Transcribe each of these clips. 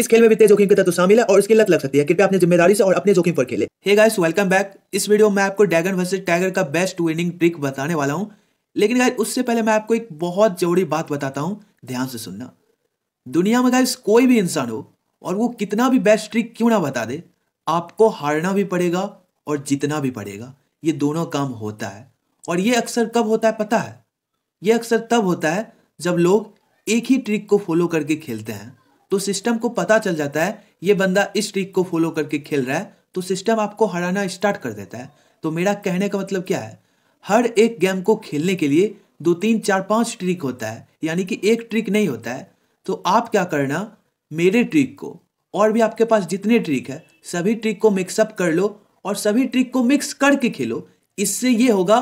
इस खेल में भी तेज जोखिम के तत्व शामिल है और इसकी लत लग सकती है कृपया अपनी जिम्मेदारी से और अपने जोखिम पर खेले हे गाइस वेलकम बैक इस वीडियो में आपको डैगन वर्सेज टाइगर का बेस्ट विनिंग ट्रिक बताने वाला हूँ लेकिन गाइस उससे पहले मैं आपको एक बहुत जरूरी बात बताता हूँ ध्यान से सुनना दुनिया में गाइस कोई भी इंसान हो और वो कितना भी बेस्ट ट्रिक क्यों ना बता दे आपको हारना भी पड़ेगा और जीतना भी पड़ेगा ये दोनों काम होता है और ये अक्सर कब होता है पता है ये अक्सर तब होता है जब लोग एक ही ट्रिक को फॉलो करके खेलते हैं तो सिस्टम को पता चल जाता है ये बंदा इस ट्रिक को फॉलो करके खेल रहा है तो सिस्टम आपको हराना स्टार्ट कर देता है तो मेरा कहने का मतलब क्या है हर एक गेम को खेलने के लिए दो तीन चार पांच ट्रिक होता है यानी कि एक ट्रिक नहीं होता है तो आप क्या करना मेरे ट्रिक को और भी आपके पास जितने ट्रिक है सभी ट्रिक को मिक्सअप कर लो और सभी ट्रिक को मिक्स करके खेलो इससे ये होगा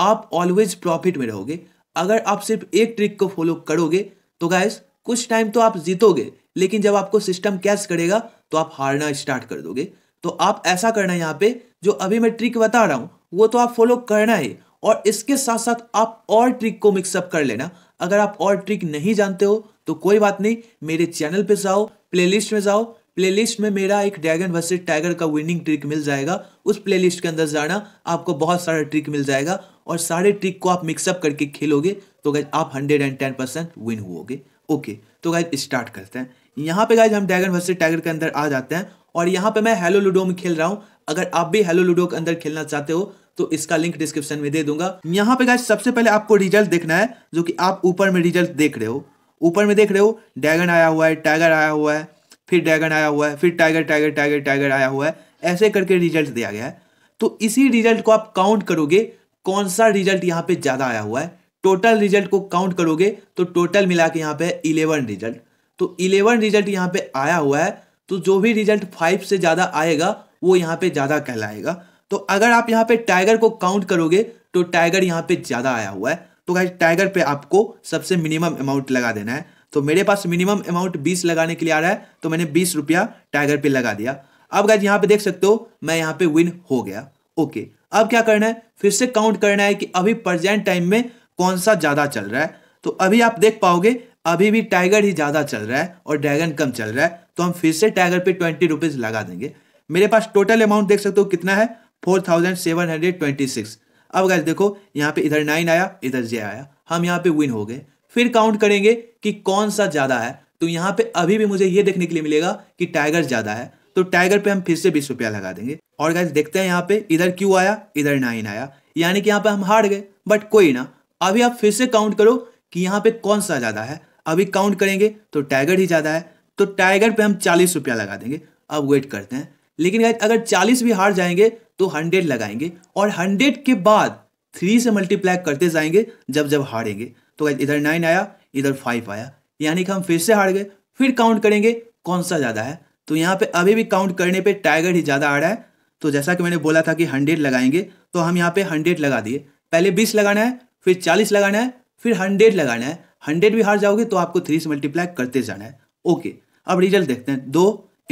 आप ऑलवेज प्रॉफिट में रहोगे अगर आप सिर्फ एक ट्रिक को फॉलो करोगे तो गैस कुछ टाइम तो आप जीतोगे लेकिन जब आपको सिस्टम कैच करेगा तो आप हारना स्टार्ट कर दोगे तो आप ऐसा करना यहाँ पे जो अभी मैं ट्रिक बता रहा हूँ वो तो आप फॉलो करना है और इसके साथ साथ आप और ट्रिक को मिक्सअप कर लेना अगर आप और ट्रिक नहीं जानते हो तो कोई बात नहीं मेरे चैनल पे जाओ प्लेलिस्ट में जाओ प्लेलिस्ट में मेरा एक ड्रैगन वर्सेस टाइगर का विनिंग ट्रिक मिल जाएगा उस प्लेलिस्ट के अंदर जाना आपको बहुत सारा ट्रिक मिल जाएगा और सारे ट्रिक को आप मिक्सअप करके खेलोगे तो आप hundred and ten percent win हुओगे ओके तो गाइज स्टार्ट करते हैं यहाँ पे गाइज हम ड्रैगन वर्सेस टाइगर के अंदर आ जाते हैं और यहाँ पे मैं हेलो लूडो में खेल रहा हूँ अगर आप भी हेलो लूडो के अंदर खेलना चाहते हो तो इसका लिंक डिस्क्रिप्शन में दे दूंगा यहाँ पे गाइज सबसे पहले आपको रिजल्ट देखना है जो कि आप ऊपर में रिजल्ट देख रहे हो ऊपर में देख रहे हो डैगन आया हुआ है टाइगर आया हुआ है फिर डैगन आया हुआ है फिर टाइगर टाइगर टाइगर टाइगर आया हुआ है ऐसे करके रिजल्ट दिया गया है तो इसी रिजल्ट को आप काउंट करोगे कौन सा रिजल्ट यहाँ पे ज़्यादा आया हुआ है टोटल रिजल्ट को काउंट करोगे तो टोटल मिला के यहाँ पे इलेवन रिजल्ट तो इलेवन रिजल्ट यहाँ पे आया हुआ है तो जो भी रिजल्ट फाइव से ज़्यादा आएगा वो यहाँ पे ज़्यादा कहलाएगा तो अगर आप यहाँ पे टाइगर को काउंट करोगे तो टाइगर यहाँ पे ज़्यादा आया हुआ है तो भाई टाइगर पे आपको सबसे मिनिमम अमाउंट लगा देना है तो मेरे पास मिनिमम अमाउंट बीस लगाने के लिए आ रहा है तो मैंने बीस रुपया टाइगर पे लगा दिया अब गाइज यहाँ पे देख सकते हो मैं यहाँ पे विन हो गया ओके अब क्या करना है फिर से काउंट करना है कि अभी प्रजेंट टाइम में कौन सा ज़्यादा चल रहा है तो अभी आप देख पाओगे अभी भी टाइगर ही ज़्यादा चल रहा है और ड्रैगन कम चल रहा है तो हम फिर से टाइगर पे ट्वेंटी रुपीज़ लगा देंगे मेरे पास टोटल अमाउंट देख सकते हो कितना है four thousand seven hundred twenty six अब गैस देखो यहाँ पे इधर नाइन आया इधर जे आया हम यहाँ पे विन हो गए फिर काउंट करेंगे कि कौन सा ज़्यादा है तो यहाँ पे अभी भी मुझे ये देखने के लिए मिलेगा कि टाइगर ज़्यादा है तो टाइगर पे हम फिर से बीस रुपया लगा देंगे और गैस देखते हैं यहाँ पे इधर क्यों आया इधर नाइन आया यानी कि यहाँ पे हम हार गए बट कोई ना अभी आप फिर से काउंट करो कि यहाँ पे कौन सा ज़्यादा है अभी काउंट करेंगे तो टाइगर ही ज़्यादा है तो टाइगर पे हम चालीस रुपया लगा देंगे अब वेट करते हैं लेकिन अगर चालीस भी हार जाएंगे तो हंड्रेड लगाएंगे और हंड्रेड के बाद थ्री से मल्टीप्लाई करते जाएंगे जब जब हारेंगे तो इधर नाइन आया इधर फाइव आया यानी कि हम फिर से हार गए फिर काउंट करेंगे कौन सा ज़्यादा है तो यहाँ पे अभी भी काउंट करने पे टाइगर ही ज़्यादा आ रहा है तो जैसा कि मैंने बोला था कि हंड्रेड लगाएंगे तो हम यहाँ पे हंड्रेड लगा दिए पहले बीस लगाना है फिर चालीस लगाना है फिर हंड्रेड लगाना है हंड्रेड भी हार जाओगे तो आपको थ्री से मल्टीप्लाई करते जाना है ओके अब रिजल्ट देखते हैं दो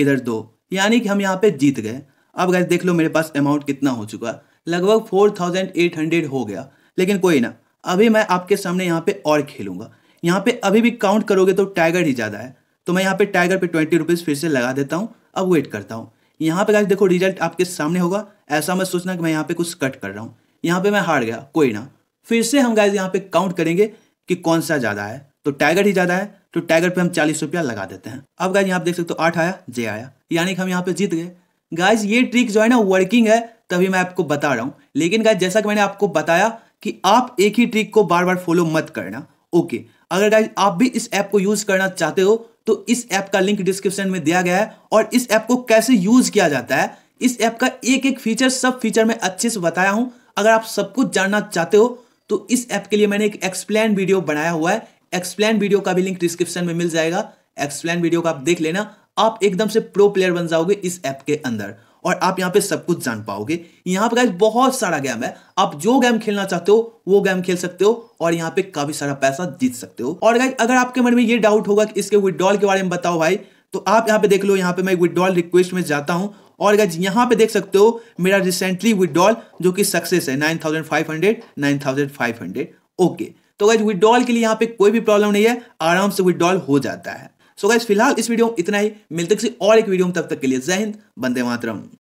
इधर दो यानी कि हम यहाँ पे जीत गए अब गैस देख लो मेरे पास अमाउंट कितना हो चुका लगभग फोर थाउजेंड एट हंड्रेड हो गया लेकिन कोई ना अभी मैं आपके सामने यहाँ पे और खेलूंगा यहाँ पे अभी भी काउंट करोगे तो टाइगर ही ज़्यादा है तो मैं यहाँ पे टाइगर पे ट्वेंटी रुपीज़ फिर से लगा देता हूँ अब वेट करता हूँ यहाँ पे गैस देखो रिजल्ट आपके सामने होगा ऐसा मैं सोचना कि मैं यहाँ पे कुछ कट कर रहा हूँ यहाँ पे मैं हार गया कोई ना फिर से हम गाइज यहाँ पे काउंट करेंगे कि कौन सा ज़्यादा है तो टाइगर ही ज़्यादा है तो टाइगर पे हम चालीस रुपया लगा देते हैं अब गाइज यहाँ पे देख सकते हो आठ आया जे आया यानी कि हम यहाँ पे जीत गए गाइज ये ट्रिक जो है ना वर्किंग है तभी मैं आपको बता रहा हूँ लेकिन गाइज जैसा कि मैंने आपको बताया कि आप एक ही ट्रिक को बार बार फॉलो मत करना ओके अगर गाइज आप भी इस ऐप को यूज़ करना चाहते हो तो इस ऐप का लिंक डिस्क्रिप्शन में दिया गया है और इस ऐप को कैसे यूज़ किया जाता है इस ऐप का एक एक फीचर सब फीचर में अच्छे से बताया हूं अगर आप सब कुछ जानना चाहते हो तो इस ऐप के लिए मैंने एक एक्सप्लेन वीडियो बनाया हुआ है एक्सप्लेन वीडियो का भी लिंक डिस्क्रिप्शन में मिल जाएगा एक्सप्लेन वीडियो का आप देख लेना आप एकदम से प्रो प्लेयर बन जाओगे इस ऐप के अंदर और आप यहाँ पे सब कुछ जान पाओगे यहाँ पे गाइस बहुत सारा गेम है आप जो गेम खेलना चाहते हो वो गेम खेल सकते हो और यहाँ पे काफी सारा पैसा जीत सकते हो और गाइज अगर आपके मन में ये डाउट होगा कि इसके विड्रॉल के बारे में बताओ भाई तो आप यहाँ पे देख लो यहाँ पे मैं विड्रॉल रिक्वेस्ट में जाता हूँ और गज यहाँ पे देख सकते हो मेरा रिसेंटली विदड्रॉल जो कि सक्सेस है 9500 9500 ओके तो गज विदड्रॉल के लिए यहाँ पे कोई भी प्रॉब्लम नहीं है आराम से विदड्रॉल हो जाता है सो so गज फिलहाल इस वीडियो में इतना ही मिलते किसी और एक वीडियो में तब तक के लिए जय हिंद बंदे मातरम